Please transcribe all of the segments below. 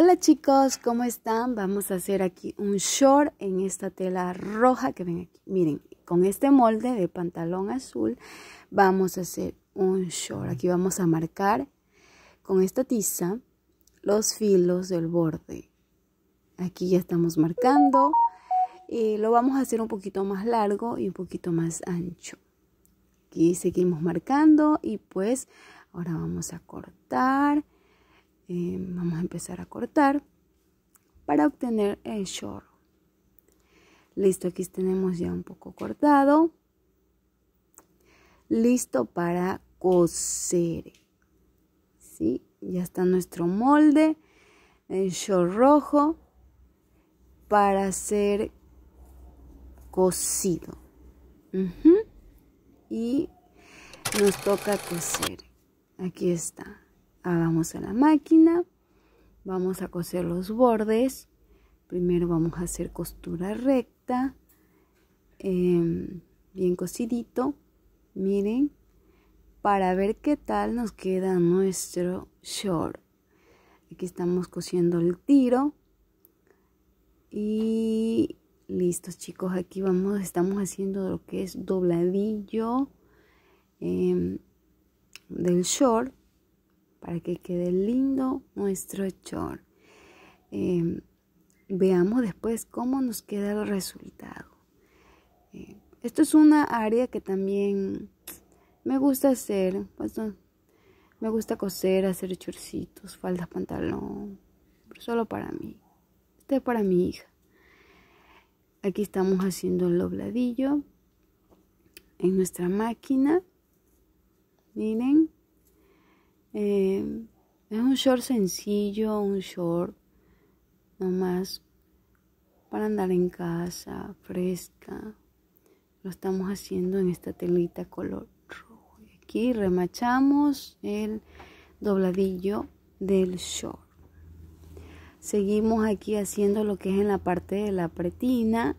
Hola chicos, ¿cómo están? Vamos a hacer aquí un short en esta tela roja que ven aquí. Miren, con este molde de pantalón azul vamos a hacer un short. Aquí vamos a marcar con esta tiza los filos del borde. Aquí ya estamos marcando y lo vamos a hacer un poquito más largo y un poquito más ancho. Aquí seguimos marcando y pues ahora vamos a cortar. Eh, vamos a empezar a cortar para obtener el short. Listo, aquí tenemos ya un poco cortado. Listo para coser. ¿Sí? Ya está nuestro molde, el short rojo, para ser cosido. Y nos toca coser. Aquí está. Vamos a la máquina. Vamos a coser los bordes. Primero vamos a hacer costura recta. Em, bien cosidito. Miren. Para ver qué tal nos queda nuestro short. Aquí estamos cosiendo el tiro. Y listos chicos. Aquí vamos. Estamos haciendo lo que es dobladillo. Em, del short para que quede lindo nuestro short. Em, veamos después cómo nos queda el resultado. Em, esto es una área que también me gusta hacer. Pues, me gusta coser, hacer chorcitos, faldas, pantalón. solo para mí. Este es para mi hija. Aquí estamos haciendo el dobladillo en nuestra máquina. Miren. Eh, es un short sencillo, un short nomás para andar en casa, fresca. Lo estamos haciendo en esta telita color rojo. aquí remachamos el dobladillo del short. Seguimos aquí haciendo lo que es en la parte de la pretina,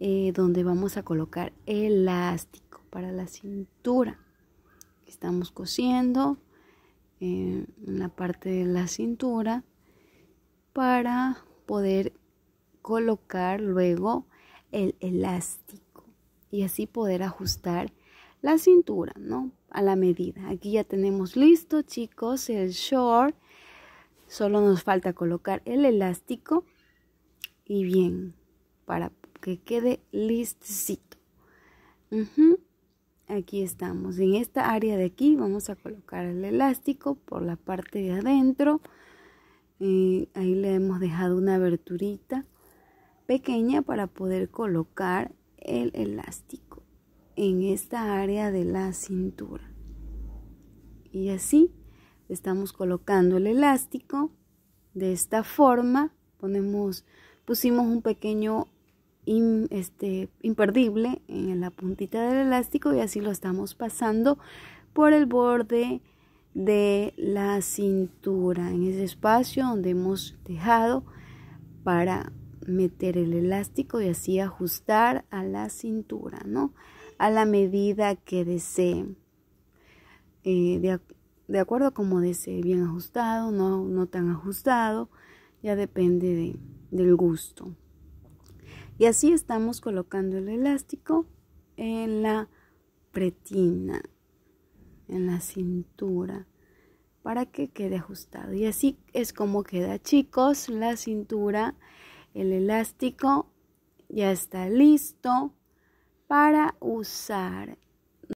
eh, donde vamos a colocar elástico para la cintura. Estamos cosiendo en la parte de la cintura para poder colocar luego el elástico y así poder ajustar la cintura, ¿no? A la medida. Aquí ya tenemos listo, chicos, el short. Solo nos falta colocar el elástico y bien, para que quede listecito aquí estamos en esta área de aquí vamos a colocar el elástico por la parte de adentro eh, ahí le hemos dejado una aberturita pequeña para poder colocar el elástico en esta área de la cintura y así estamos colocando el elástico de esta forma ponemos pusimos un pequeño este, imperdible en la puntita del elástico y así lo estamos pasando por el borde de la cintura, en ese espacio donde hemos dejado para meter el elástico y así ajustar a la cintura, ¿no? A la medida que desee. Eh, de, acuerdo a como desee, bien ajustado, no, no tan ajustado, ya depende de, del gusto. Y así estamos colocando el elástico en la pretina, en la cintura, para que quede ajustado. Y así es como queda, chicos, la cintura, el elástico ya está listo para usar